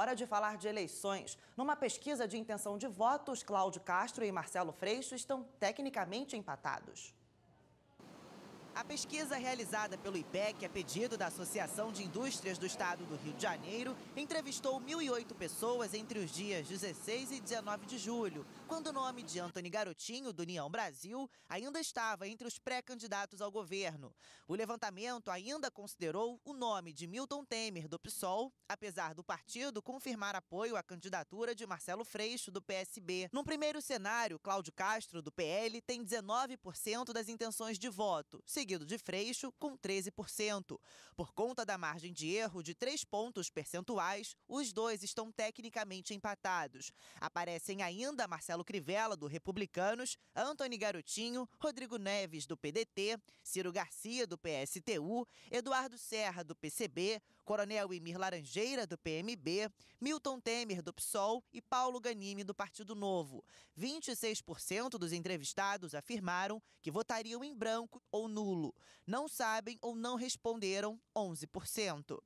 Hora de falar de eleições. Numa pesquisa de intenção de votos, Cláudio Castro e Marcelo Freixo estão tecnicamente empatados. A pesquisa realizada pelo IPEC, a pedido da Associação de Indústrias do Estado do Rio de Janeiro, entrevistou 1.008 pessoas entre os dias 16 e 19 de julho, quando o nome de Antony Garotinho, do União Brasil, ainda estava entre os pré-candidatos ao governo. O levantamento ainda considerou o nome de Milton Temer, do PSOL, apesar do partido confirmar apoio à candidatura de Marcelo Freixo, do PSB. Num primeiro cenário, Cláudio Castro, do PL, tem 19% das intenções de voto seguido de Freixo, com 13%. Por conta da margem de erro de 3 pontos percentuais, os dois estão tecnicamente empatados. Aparecem ainda Marcelo Crivella, do Republicanos, Antony Garotinho, Rodrigo Neves, do PDT, Ciro Garcia, do PSTU, Eduardo Serra, do PCB, Coronel Emir Laranjeira, do PMB, Milton Temer, do PSOL e Paulo Ganime, do Partido Novo. 26% dos entrevistados afirmaram que votariam em branco ou nulo. Não sabem ou não responderam 11%.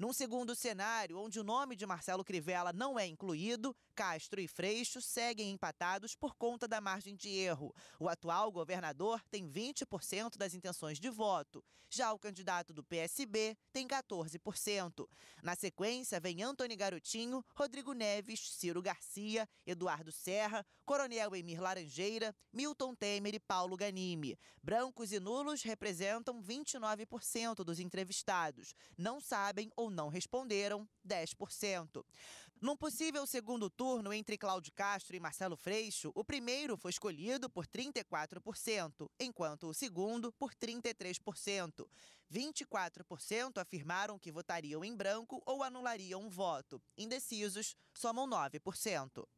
Num segundo cenário, onde o nome de Marcelo Crivella não é incluído, Castro e Freixo seguem empatados por conta da margem de erro. O atual governador tem 20% das intenções de voto. Já o candidato do PSB tem 14%. Na sequência, vem Antônio Garotinho, Rodrigo Neves, Ciro Garcia, Eduardo Serra, Coronel Emir Laranjeira, Milton Temer e Paulo Ganime. Brancos e nulos representam 29% dos entrevistados. Não sabem ou não responderam, 10%. Num possível segundo turno entre Cláudio Castro e Marcelo Freixo, o primeiro foi escolhido por 34%, enquanto o segundo por 33%. 24% afirmaram que votariam em branco ou anulariam um voto. Indecisos somam 9%.